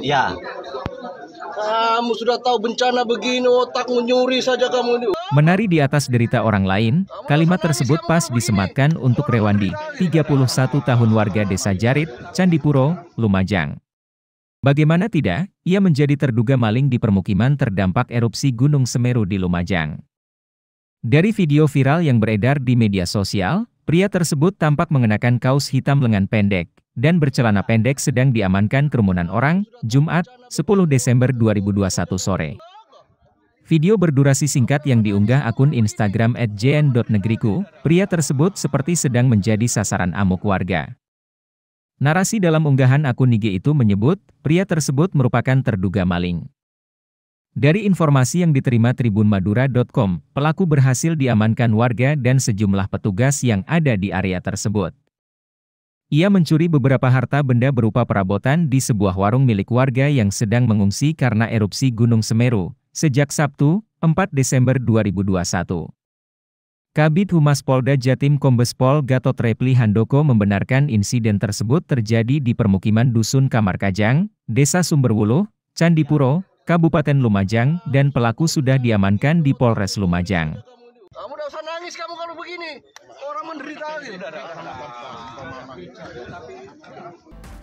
Ya. Kamu sudah tahu bencana begini, otak menyuri saja kamu ini. Menari di atas derita orang lain, kalimat tersebut pas disematkan untuk Rewandi, 31 tahun warga desa Jarit, Candipuro, Lumajang. Bagaimana tidak, ia menjadi terduga maling di permukiman terdampak erupsi Gunung Semeru di Lumajang. Dari video viral yang beredar di media sosial, pria tersebut tampak mengenakan kaos hitam lengan pendek, dan bercelana pendek sedang diamankan kerumunan orang, Jumat, 10 Desember 2021 sore. Video berdurasi singkat yang diunggah akun Instagram @jn.negriku, pria tersebut seperti sedang menjadi sasaran amuk warga. Narasi dalam unggahan akun IG itu menyebut, pria tersebut merupakan terduga maling. Dari informasi yang diterima tribunmadura.com, pelaku berhasil diamankan warga dan sejumlah petugas yang ada di area tersebut. Ia mencuri beberapa harta benda berupa perabotan di sebuah warung milik warga yang sedang mengungsi karena erupsi Gunung Semeru, sejak Sabtu, 4 Desember 2021. Kabit Humas Polda Jatim Kombes Pol Gatot Repli Handoko membenarkan insiden tersebut terjadi di permukiman Dusun Kamar Kajang, Desa Sumberwuluh, Candipuro, Kabupaten Lumajang, dan pelaku sudah diamankan di Polres Lumajang. Kamu udah usah nangis kamu kalau begini, orang menderita. Lagi. Tá bem.